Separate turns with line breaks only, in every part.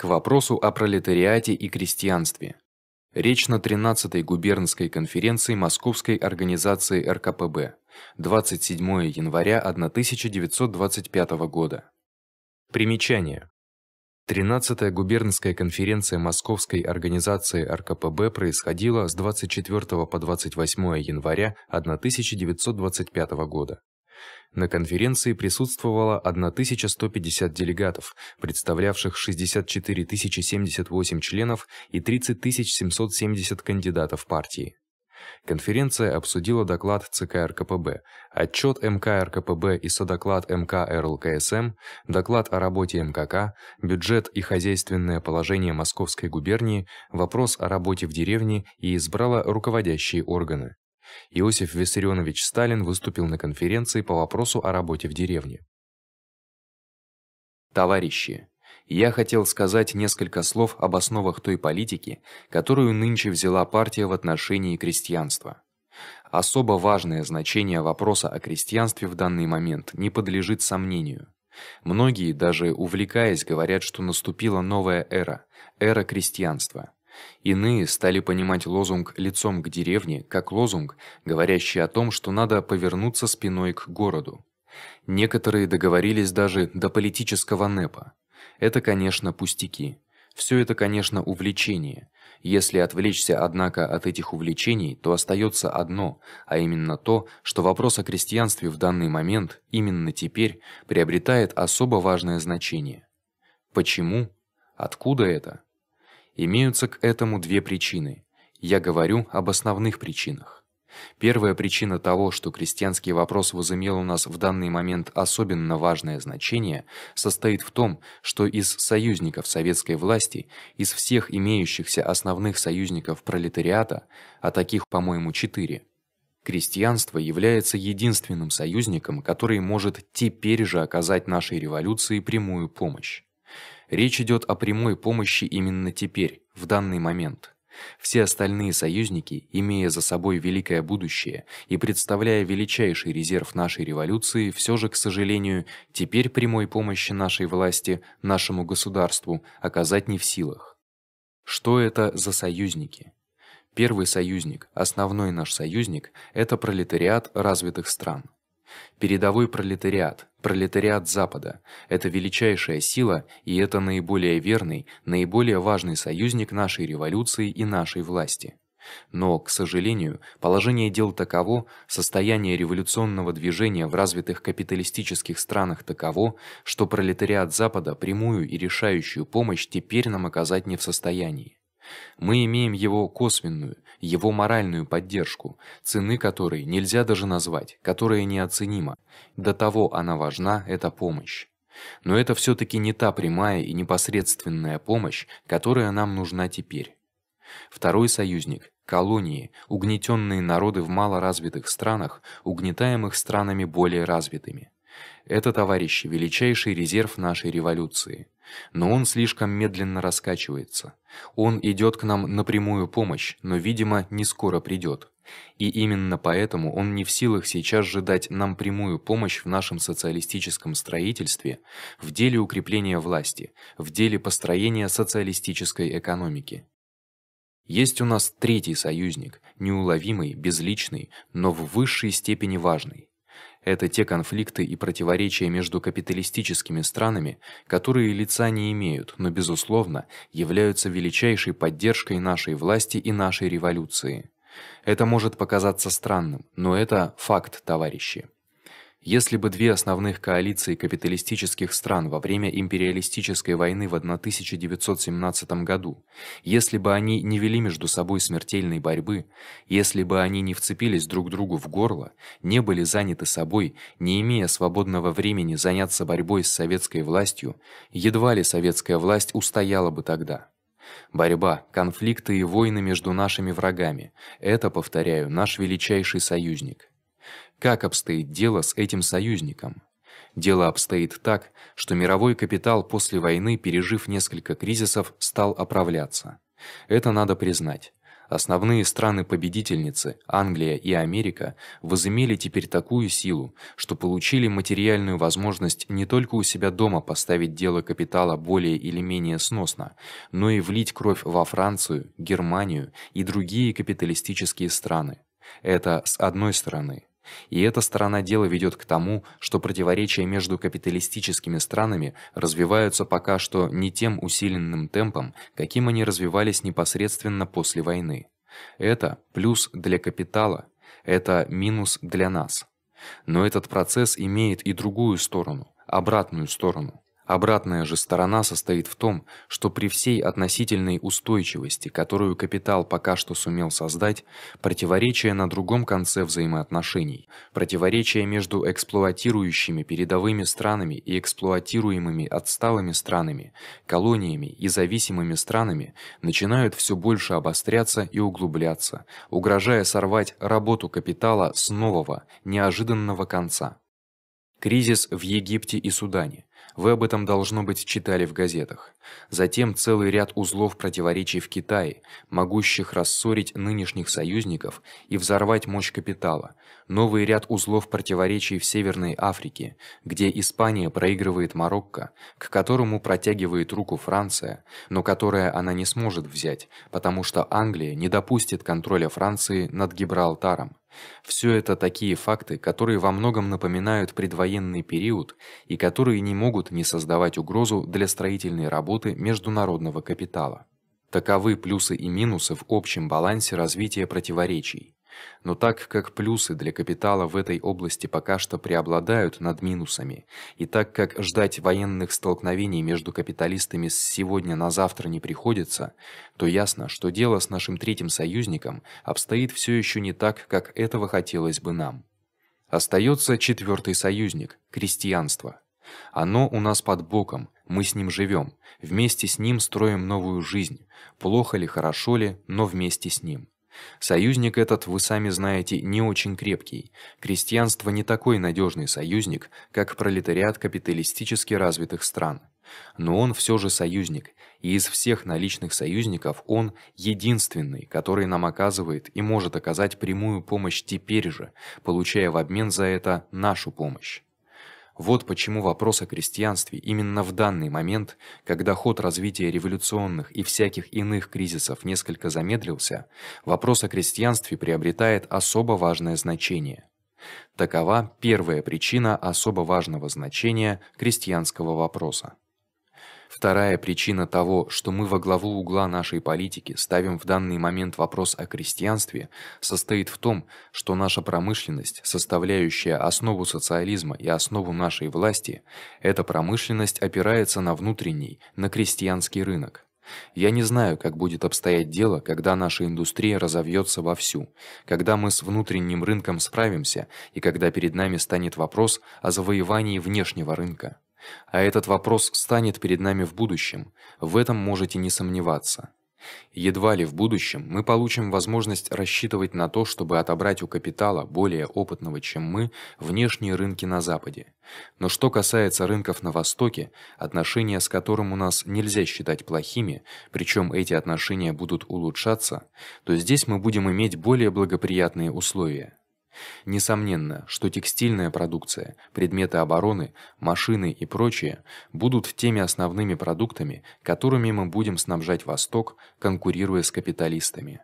к вопросу о пролетариате и крестьянстве. Речь на 13-й губернской конференции Московской организации РКПБ 27 января 1925 года. Примечание. 13-я губернская конференция Московской организации РКПБ происходила с 24 по 28 января 1925 года. На конференции присутствовало 1150 делегатов, представлявших 64 078 членов и 30 770 кандидатов партии. Конференция обсудила доклад ЦК РКПБ, отчет МК РКПБ и содоклад МК РЛКСМ, доклад о работе МКК, бюджет и хозяйственное положение Московской губернии, вопрос о работе в деревне и избрала руководящие органы. Иосиф Виссарионович Сталин выступил на конференции по вопросу о работе в деревне. Товарищи, я хотел сказать несколько слов об основах той политики, которую нынче взяла партия в отношении крестьянства. Особо важное значение вопроса о крестьянстве в данный момент не подлежит сомнению. Многие, даже увлекаясь, говорят, что наступила новая эра эра крестьянства. Иные стали понимать лозунг лицом к деревне как лозунг, говорящий о том, что надо повернуться спиной к городу. Некоторые договорились даже до политического непа. Это, конечно, пустяки. Всё это, конечно, увлечение. Если отвлечься, однако, от этих увлечений, то остаётся одно, а именно то, что вопрос о крестьянстве в данный момент, именно теперь, приобретает особо важное значение. Почему? Откуда это? Имеются к этому две причины. Я говорю об основных причинах. Первая причина того, что крестьянский вопрос возымел у нас в данный момент особенно важное значение, состоит в том, что из союзников советской власти, из всех имеющихся основных союзников пролетариата, а таких, по-моему, четыре, крестьянство является единственным союзником, который может теперь же оказать нашей революции прямую помощь. Речь идет о прямой помощи именно теперь, в данный момент. Все остальные союзники, имея за собой великое будущее и представляя величайший резерв нашей революции, все же, к сожалению, теперь прямой помощи нашей власти, нашему государству оказать не в силах. Что это за союзники? Первый союзник, основной наш союзник это пролетариат развитых стран. Передовой пролетариат, пролетариат Запада это величайшая сила, и это наиболее верный, наиболее важный союзник нашей революции и нашей власти. Но, к сожалению, положение дел таково, состояние революционного движения в развитых капиталистических странах таково, что пролетариат Запада прямую и решающую помощь теперь нам оказать не в состоянии. Мы имеем его косвенную, его моральную поддержку, цены которой нельзя даже назвать, которая неоценима. До того она важна эта помощь. Но это все таки не та прямая и непосредственная помощь, которая нам нужна теперь. Второй союзник колонии, угнетенные народы в малоразвитых странах, угнетаемых странами более развитыми. Это, товарищи, величайший резерв нашей революции, но он слишком медленно раскачивается. Он идёт к нам на прямую помощь, но, видимо, не скоро придёт. И именно поэтому он не в силах сейчас же дать нам прямую помощь в нашем социалистическом строительстве, в деле укрепления власти, в деле построения социалистической экономики. Есть у нас третий союзник, неуловимый, безличный, но в высшей степени важный это те конфликты и противоречия между капиталистическими странами, которые лица не имеют, но безусловно являются величайшей поддержкой нашей власти и нашей революции. Это может показаться странным, но это факт, товарищи. Если бы две основных коалиции капиталистических стран во время империалистической войны в 1917 году, если бы они не вели между собой смертельной борьбы, если бы они не вцепились друг другу в горло, не были заняты собой, не имея свободного времени заняться борьбой с советской властью, едва ли советская власть устояла бы тогда. Борьба, конфликты и войны между нашими врагами это, повторяю, наш величайший союзник. Как обстоит дело с этим союзником? Дело обстоит так, что мировой капитал после войны, пережив несколько кризисов, стал оправляться. Это надо признать. Основные страны-победительницы, Англия и Америка, возымели теперь такую силу, что получили материальную возможность не только у себя дома поставить дело капитала более или менее сносно, но и влить кровь во Францию, Германию и другие капиталистические страны. Это с одной стороны. И эта сторона дела ведет к тому, что противоречия между капиталистическими странами развиваются пока что не тем усиленным темпом, каким они развивались непосредственно после войны. Это плюс для капитала, это минус для нас. Но этот процесс имеет и другую сторону, обратную сторону. Обратная же сторона состоит в том, что при всей относительной устойчивости, которую капитал пока что сумел создать, противоречия на другом конце взаимоотношений, противоречия между эксплуатирующими передовыми странами и эксплуатируемыми отсталыми странами, колониями и зависимыми странами начинают всё больше обостряться и углубляться, угрожая сорвать работу капитала с нового, неожиданного конца. Кризис в Египте и Судане вы об этом должно быть читали в газетах. Затем целый ряд узлов противоречий в Китае, могущих рассорить нынешних союзников и взорвать мощь капитала. Новый ряд узлов противоречий в Северной Африке, где Испания проигрывает Марокко, к которому протягивает руку Франция, но которая она не сможет взять, потому что Англия не допустит контроля Франции над Гибралтаром. Все это такие факты, которые во многом напоминают предвоенный период и которые не могут не создавать угрозу для строительной работы международного капитала. Таковы плюсы и минусы в общем балансе развития противоречий. Но так как плюсы для капитала в этой области пока что преобладают над минусами, и так как ждать военных столкновений между капиталистами с сегодня на завтра не приходится, то ясно, что дело с нашим третьим союзником обстоит всё ещё не так, как этого хотелось бы нам. Остаётся четвёртый союзник крестьянство. Оно у нас под боком, мы с ним живём, вместе с ним строим новую жизнь. Плохо ли, хорошо ли, но вместе с ним. Союзник этот, вы сами знаете, не очень крепкий. Крестьянство не такой надежный союзник, как пролетариат капиталистически развитых стран. Но он все же союзник, и из всех наличных союзников он единственный, который нам оказывает и может оказать прямую помощь теперь же, получая в обмен за это нашу помощь. Вот почему вопрос о крестьянстве именно в данный момент, когда ход развития революционных и всяких иных кризисов несколько замедлился, вопрос о крестьянстве приобретает особо важное значение. Такова первая причина особо важного значения крестьянского вопроса. Вторая причина того, что мы во главу угла нашей политики ставим в данный момент вопрос о крестьянстве, состоит в том, что наша промышленность, составляющая основу социализма и основу нашей власти, эта промышленность опирается на внутренний, на крестьянский рынок. Я не знаю, как будет обстоять дело, когда наша индустрия разовьётся вовсю, когда мы с внутренним рынком справимся и когда перед нами станет вопрос о завоевании внешнего рынка. А этот вопрос станет перед нами в будущем, в этом можете не сомневаться. Едва ли в будущем мы получим возможность рассчитывать на то, чтобы отобрать у капитала более опытного, чем мы, внешние рынки на западе. Но что касается рынков на востоке, отношения с которым у нас нельзя считать плохими, причём эти отношения будут улучшаться, то здесь мы будем иметь более благоприятные условия. Несомненно, что текстильная продукция, предметы обороны, машины и прочее будут теми основными продуктами, которыми мы будем снабжать Восток, конкурируя с капиталистами.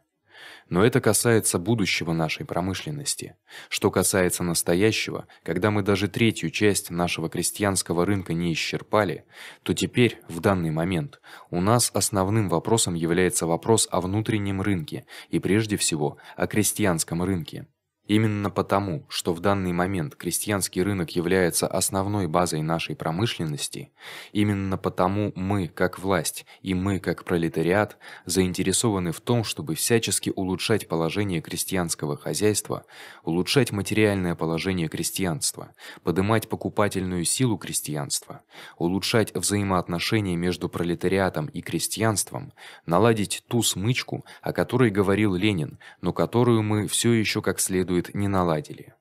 Но это касается будущего нашей промышленности. Что касается настоящего, когда мы даже третью часть нашего крестьянского рынка не исчерпали, то теперь, в данный момент, у нас основным вопросом является вопрос о внутреннем рынке и прежде всего о крестьянском рынке. Именно потому, что в данный момент крестьянский рынок является основной базой нашей промышленности, именно потому мы, как власть, и мы, как пролетариат, заинтересованы в том, чтобы всячески улучшать положение крестьянского хозяйства, улучшать материальное положение крестьянства, поднимать покупательную силу крестьянства, улучшать взаимоотношения между пролетариатом и крестьянством, наладить ту смычку, о которой говорил Ленин, но которую мы все еще как следует работают, не наладили.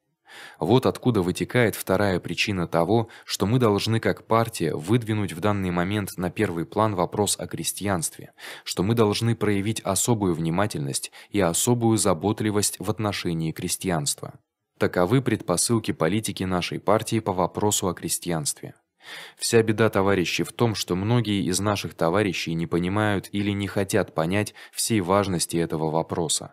Вот откуда вытекает вторая причина того, что мы должны как партия выдвинуть в данный момент на первый план вопрос о крестьянстве, что мы должны проявить особую внимательность и особую заботливость в отношении крестьянства. Таковы предпосылки политики нашей партии по вопросу о крестьянстве. Вся беда, товарищи, в том, что многие из наших товарищей не понимают или не хотят понять всей важности этого вопроса.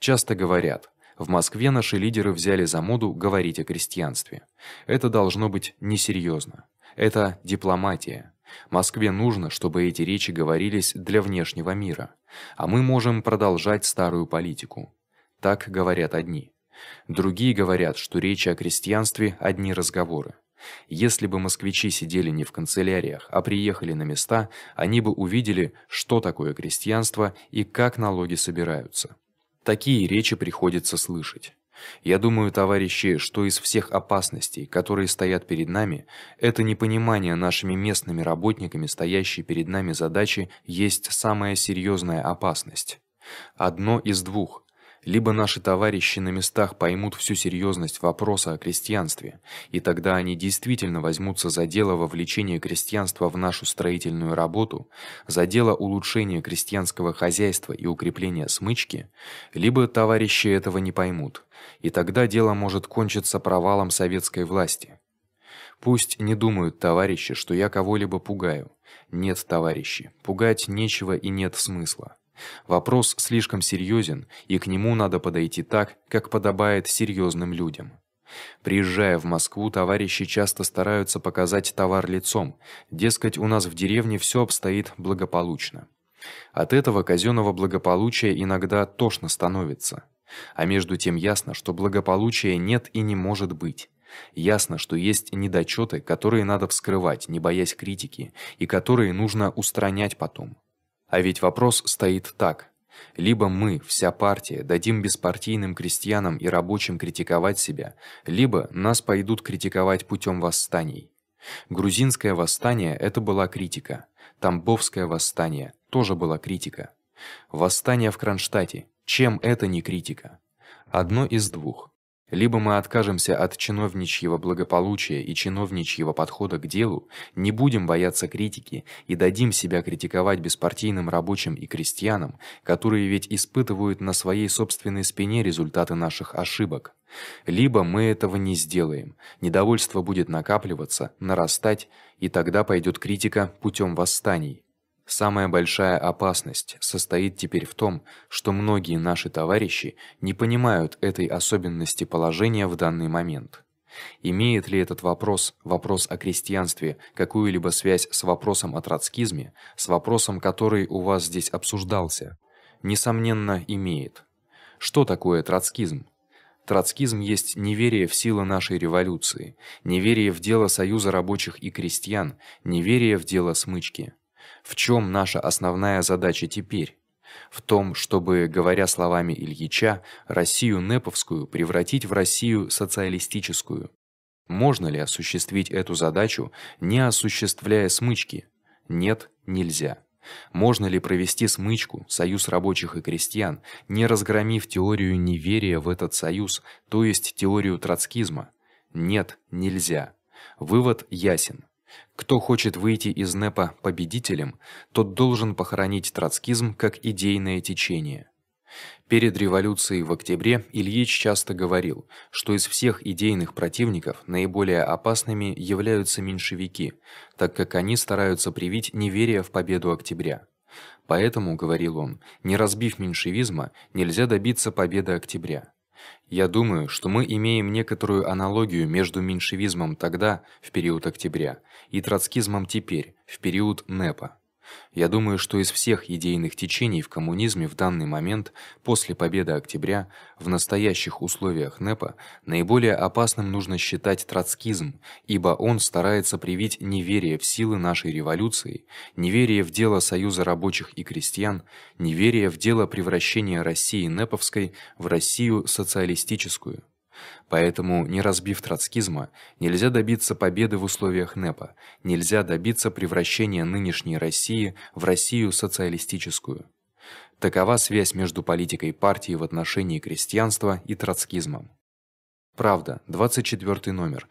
Часто говорят: в Москве наши лидеры взяли за моду говорить о крестьянстве. Это должно быть несерьёзно. Это дипломатия. Москве нужно, чтобы эти речи говорились для внешнего мира, а мы можем продолжать старую политику. Так говорят одни. Другие говорят, что речи о крестьянстве одни разговоры. Если бы москвичи сидели не в канцеляриях, а приехали на места, они бы увидели, что такое крестьянство и как налоги собираются. Такие речи приходится слышать. Я думаю, товарищи, что из всех опасностей, которые стоят перед нами, это непонимание нашими местными работниками стоящей перед нами задачи есть самая серьезная опасность. Одно из двух либо наши товарищи на местах поймут всю серьезность вопроса о крестьянстве, и тогда они действительно возьмутся за дело вовлечения крестьянства в нашу строительную работу, за дело улучшения крестьянского хозяйства и укрепления смычки, либо товарищи этого не поймут, и тогда дело может кончиться провалом советской власти. Пусть не думают товарищи, что я кого-либо пугаю. Нет, товарищи, пугать нечего и нет смысла. Вопрос слишком серьезен, и к нему надо подойти так, как подобает серьезным людям. Приезжая в Москву, товарищи часто стараются показать товар лицом, дескать, у нас в деревне все обстоит благополучно. От этого казённого благополучия иногда тошно становится. А между тем ясно, что благополучия нет и не может быть. Ясно, что есть недочеты, которые надо вскрывать, не боясь критики, и которые нужно устранять потом. А ведь вопрос стоит так: либо мы, вся партия, дадим беспартийным крестьянам и рабочим критиковать себя, либо нас пойдут критиковать путем восстаний. Грузинское восстание это была критика. Тамбовское восстание тоже была критика. Восстание в Кронштадте. Чем это не критика? Одно из двух. Либо мы откажемся от чиновничьего благополучия и чиновничьего подхода к делу, не будем бояться критики и дадим себя критиковать беспартийным рабочим и крестьянам, которые ведь испытывают на своей собственной спине результаты наших ошибок. Либо мы этого не сделаем. Недовольство будет накапливаться, нарастать, и тогда пойдет критика путем восстаний. Самая большая опасность состоит теперь в том, что многие наши товарищи не понимают этой особенности положения в данный момент. Имеет ли этот вопрос, вопрос о крестьянстве, какую-либо связь с вопросом о троцкизме, с вопросом, который у вас здесь обсуждался? Несомненно, имеет. Что такое троцкизм? Троцкизм есть неверие в силы нашей революции, неверие в дело союза рабочих и крестьян, неверие в дело смычки. В чем наша основная задача теперь? в том, чтобы, говоря словами Ильича, Россию неповскую превратить в Россию социалистическую. Можно ли осуществить эту задачу, не осуществляя смычки? Нет, нельзя. Можно ли провести смычку, союз рабочих и крестьян, не разгромив теорию неверия в этот союз, то есть теорию троцкизма? Нет, нельзя. Вывод ясен. Кто хочет выйти из НЭПа победителем, тот должен похоронить троцкизм как идейное течение. Перед революцией в октябре Ильич часто говорил, что из всех идейных противников наиболее опасными являются меньшевики, так как они стараются привить неверие в победу октября. Поэтому, говорил он, не разбив меньшевизма, нельзя добиться победы октября. Я думаю, что мы имеем некоторую аналогию между меньшевизмом тогда, в период октября, и троцкизмом теперь, в период НЭПа. Я думаю, что из всех идейных течений в коммунизме в данный момент, после победы октября, в настоящих условиях НЭПа, наиболее опасным нужно считать троцкизм, ибо он старается привить неверие в силы нашей революции, неверие в дело союза рабочих и крестьян, неверие в дело превращения России НЭПовской в Россию социалистическую. Поэтому, не разбив троцкизма, нельзя добиться победы в условиях НЭПа, нельзя добиться превращения нынешней России в Россию социалистическую. Такова связь между политикой партии в отношении крестьянства и троцкизмом. Правда, 24 номер,